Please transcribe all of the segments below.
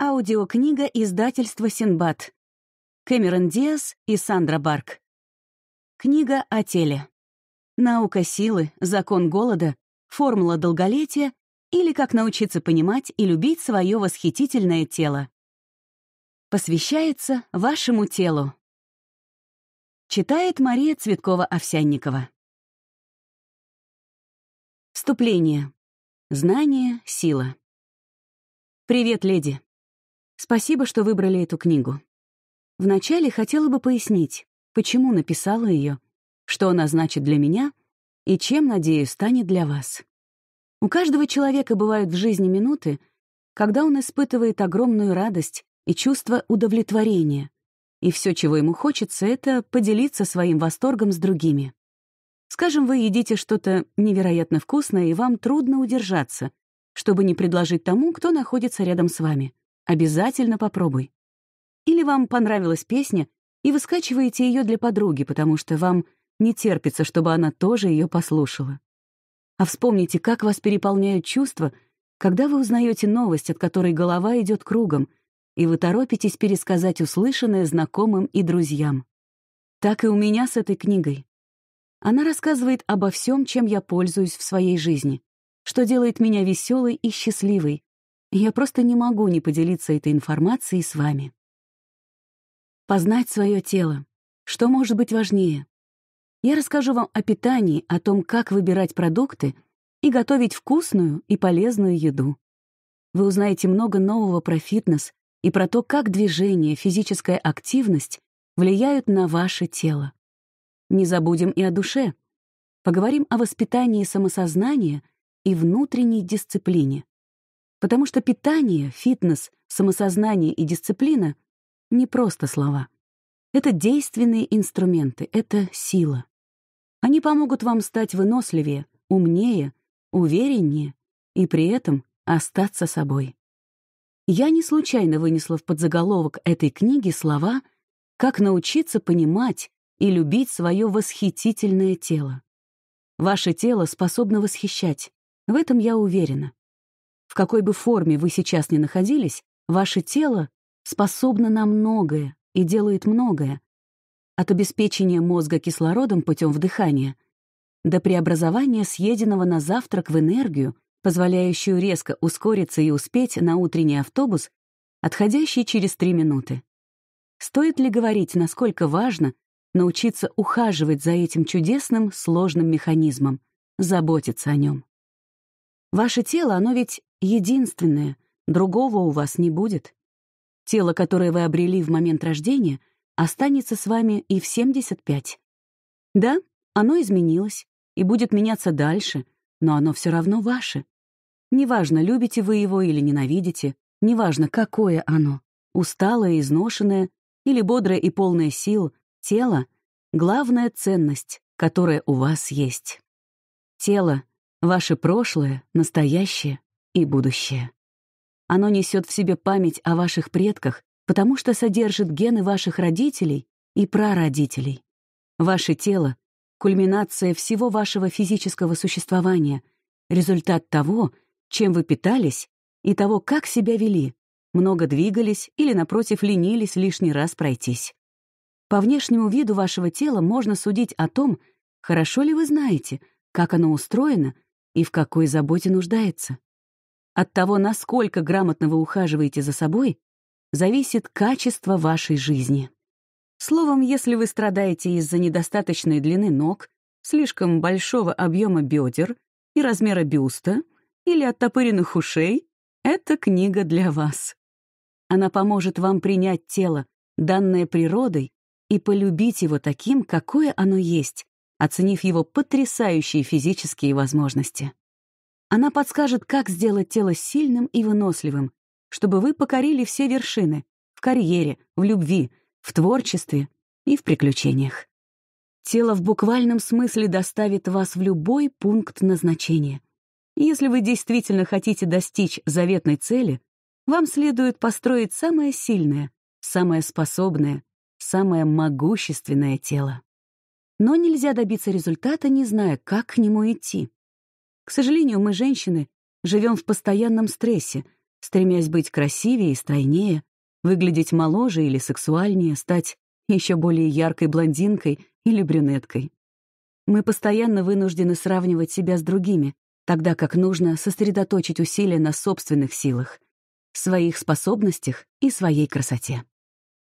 Аудиокнига издательства «Синбад». Кэмерон Диас и Сандра Барк. Книга о теле. Наука силы, закон голода, формула долголетия или как научиться понимать и любить свое восхитительное тело. Посвящается вашему телу. Читает Мария Цветкова-Овсянникова. Вступление. Знание — сила. Привет, леди. Спасибо, что выбрали эту книгу. Вначале хотела бы пояснить, почему написала ее, что она значит для меня и чем, надеюсь, станет для вас. У каждого человека бывают в жизни минуты, когда он испытывает огромную радость и чувство удовлетворения, и все, чего ему хочется, это поделиться своим восторгом с другими. Скажем, вы едите что-то невероятно вкусное, и вам трудно удержаться, чтобы не предложить тому, кто находится рядом с вами. Обязательно попробуй. Или вам понравилась песня, и вы скачиваете ее для подруги, потому что вам не терпится, чтобы она тоже ее послушала. А вспомните, как вас переполняют чувства, когда вы узнаете новость, от которой голова идет кругом, и вы торопитесь пересказать услышанное знакомым и друзьям. Так и у меня с этой книгой. Она рассказывает обо всем, чем я пользуюсь в своей жизни, что делает меня веселой и счастливой, я просто не могу не поделиться этой информацией с вами. Познать свое тело. Что может быть важнее? Я расскажу вам о питании, о том, как выбирать продукты и готовить вкусную и полезную еду. Вы узнаете много нового про фитнес и про то, как движение, физическая активность влияют на ваше тело. Не забудем и о душе. Поговорим о воспитании самосознания и внутренней дисциплине. Потому что питание, фитнес, самосознание и дисциплина — не просто слова. Это действенные инструменты, это сила. Они помогут вам стать выносливее, умнее, увереннее и при этом остаться собой. Я не случайно вынесла в подзаголовок этой книги слова «Как научиться понимать и любить свое восхитительное тело». Ваше тело способно восхищать, в этом я уверена какой бы форме вы сейчас ни находились, ваше тело способно на многое и делает многое. От обеспечения мозга кислородом путем вдыхания до преобразования съеденного на завтрак в энергию, позволяющую резко ускориться и успеть на утренний автобус, отходящий через три минуты. Стоит ли говорить, насколько важно научиться ухаживать за этим чудесным, сложным механизмом, заботиться о нем? Ваше тело, оно ведь единственное, другого у вас не будет. Тело, которое вы обрели в момент рождения, останется с вами и в 75. Да, оно изменилось и будет меняться дальше, но оно все равно ваше. Неважно, любите вы его или ненавидите, неважно, какое оно — усталое, изношенное или бодрое и полное сил, тело — главная ценность, которая у вас есть. Тело — ваше прошлое, настоящее и будущее. Оно несет в себе память о ваших предках, потому что содержит гены ваших родителей и прародителей. Ваше тело — кульминация всего вашего физического существования, результат того, чем вы питались, и того, как себя вели, много двигались или, напротив, ленились лишний раз пройтись. По внешнему виду вашего тела можно судить о том, хорошо ли вы знаете, как оно устроено и в какой заботе нуждается. От того, насколько грамотно вы ухаживаете за собой, зависит качество вашей жизни. Словом, если вы страдаете из-за недостаточной длины ног, слишком большого объема бедер и размера бюста или оттопыренных ушей, эта книга для вас. Она поможет вам принять тело, данное природой, и полюбить его таким, какое оно есть, оценив его потрясающие физические возможности. Она подскажет, как сделать тело сильным и выносливым, чтобы вы покорили все вершины — в карьере, в любви, в творчестве и в приключениях. Тело в буквальном смысле доставит вас в любой пункт назначения. Если вы действительно хотите достичь заветной цели, вам следует построить самое сильное, самое способное, самое могущественное тело. Но нельзя добиться результата, не зная, как к нему идти. К сожалению, мы, женщины, живем в постоянном стрессе, стремясь быть красивее и стройнее, выглядеть моложе или сексуальнее, стать еще более яркой блондинкой или брюнеткой. Мы постоянно вынуждены сравнивать себя с другими, тогда как нужно сосредоточить усилия на собственных силах, своих способностях и своей красоте.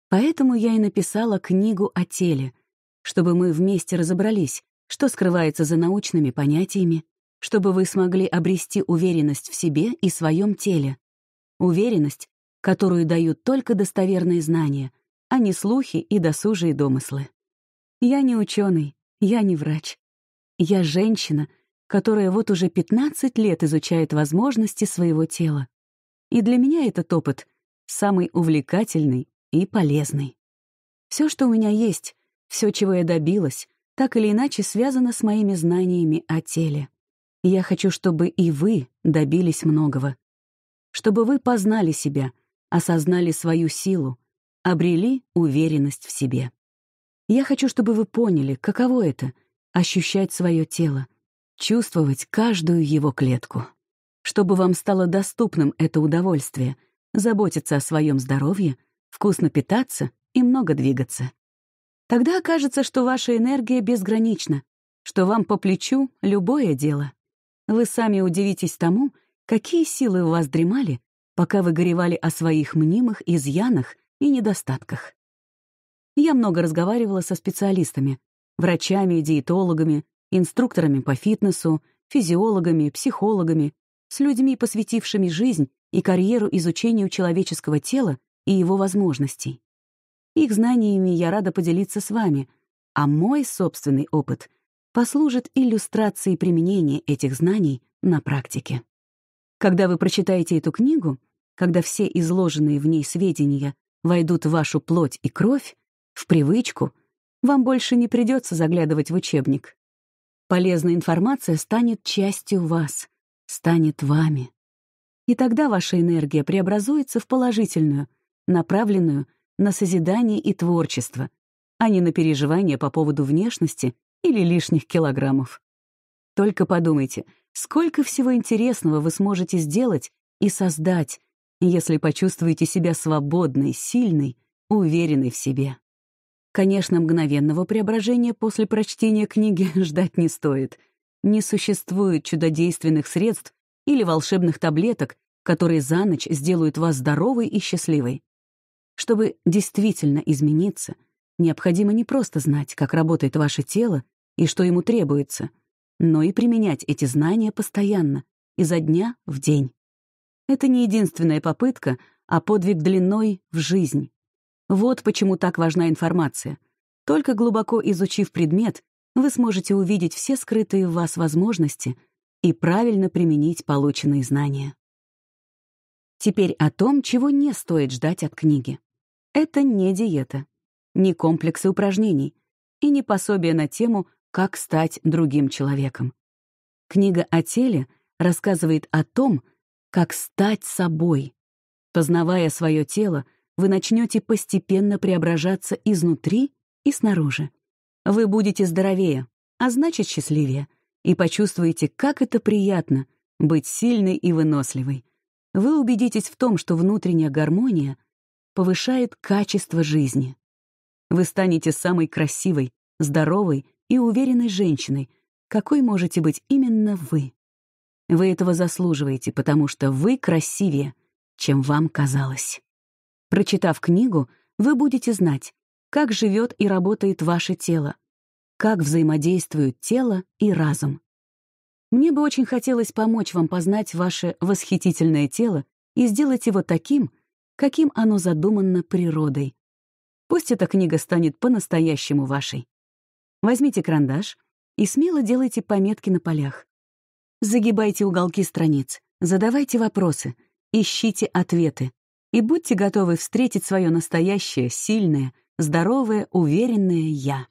Поэтому я и написала книгу о теле, чтобы мы вместе разобрались, что скрывается за научными понятиями, чтобы вы смогли обрести уверенность в себе и своем теле. Уверенность, которую дают только достоверные знания, а не слухи и досужие домыслы. Я не ученый, я не врач. Я женщина, которая вот уже 15 лет изучает возможности своего тела. И для меня этот опыт самый увлекательный и полезный. Все, что у меня есть, все, чего я добилась, так или иначе связано с моими знаниями о теле. Я хочу, чтобы и вы добились многого. Чтобы вы познали себя, осознали свою силу, обрели уверенность в себе. Я хочу, чтобы вы поняли, каково это — ощущать свое тело, чувствовать каждую его клетку. Чтобы вам стало доступным это удовольствие, заботиться о своем здоровье, вкусно питаться и много двигаться. Тогда окажется, что ваша энергия безгранична, что вам по плечу любое дело. Вы сами удивитесь тому, какие силы у вас дремали, пока вы горевали о своих мнимых изъянах и недостатках. Я много разговаривала со специалистами, врачами, диетологами, инструкторами по фитнесу, физиологами, психологами, с людьми, посвятившими жизнь и карьеру изучению человеческого тела и его возможностей. Их знаниями я рада поделиться с вами, а мой собственный опыт послужит иллюстрацией применения этих знаний на практике. Когда вы прочитаете эту книгу, когда все изложенные в ней сведения войдут в вашу плоть и кровь, в привычку, вам больше не придется заглядывать в учебник. Полезная информация станет частью вас, станет вами. И тогда ваша энергия преобразуется в положительную, направленную на созидание и творчество, а не на переживания по поводу внешности или лишних килограммов. Только подумайте, сколько всего интересного вы сможете сделать и создать, если почувствуете себя свободной, сильной, уверенной в себе. Конечно, мгновенного преображения после прочтения книги ждать не стоит. Не существует чудодейственных средств или волшебных таблеток, которые за ночь сделают вас здоровой и счастливой. Чтобы действительно измениться — Необходимо не просто знать, как работает ваше тело и что ему требуется, но и применять эти знания постоянно, изо дня в день. Это не единственная попытка, а подвиг длиной в жизнь. Вот почему так важна информация. Только глубоко изучив предмет, вы сможете увидеть все скрытые в вас возможности и правильно применить полученные знания. Теперь о том, чего не стоит ждать от книги. Это не диета ни комплексы упражнений и ни пособие на тему «Как стать другим человеком». Книга о теле рассказывает о том, как стать собой. Познавая свое тело, вы начнете постепенно преображаться изнутри и снаружи. Вы будете здоровее, а значит счастливее, и почувствуете, как это приятно — быть сильной и выносливой. Вы убедитесь в том, что внутренняя гармония повышает качество жизни. Вы станете самой красивой, здоровой и уверенной женщиной, какой можете быть именно вы. Вы этого заслуживаете, потому что вы красивее, чем вам казалось. Прочитав книгу, вы будете знать, как живет и работает ваше тело, как взаимодействуют тело и разум. Мне бы очень хотелось помочь вам познать ваше восхитительное тело и сделать его таким, каким оно задумано природой, Пусть эта книга станет по-настоящему вашей. Возьмите карандаш и смело делайте пометки на полях. Загибайте уголки страниц, задавайте вопросы, ищите ответы и будьте готовы встретить свое настоящее, сильное, здоровое, уверенное «я».